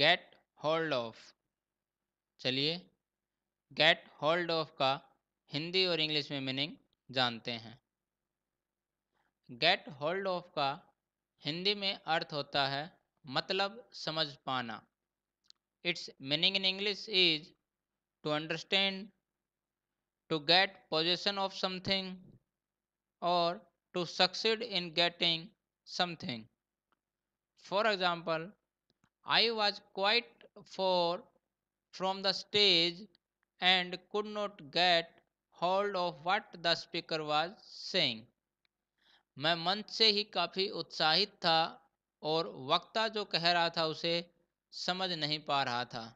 Gate hold of चलिए get hold of का हिंदी और इंग्लिश में मीनिंग जानते हैं गेट होल्ड ऑफ का हिंदी में अर्थ होता है मतलब समझ पाना its meaning in English is to understand to get position of something और to succeed in getting something for example I was quite far from the stage and could not get hold of what the speaker was saying. मैं मन से ही काफ़ी उत्साहित था और वक्ता जो कह रहा था उसे समझ नहीं पा रहा था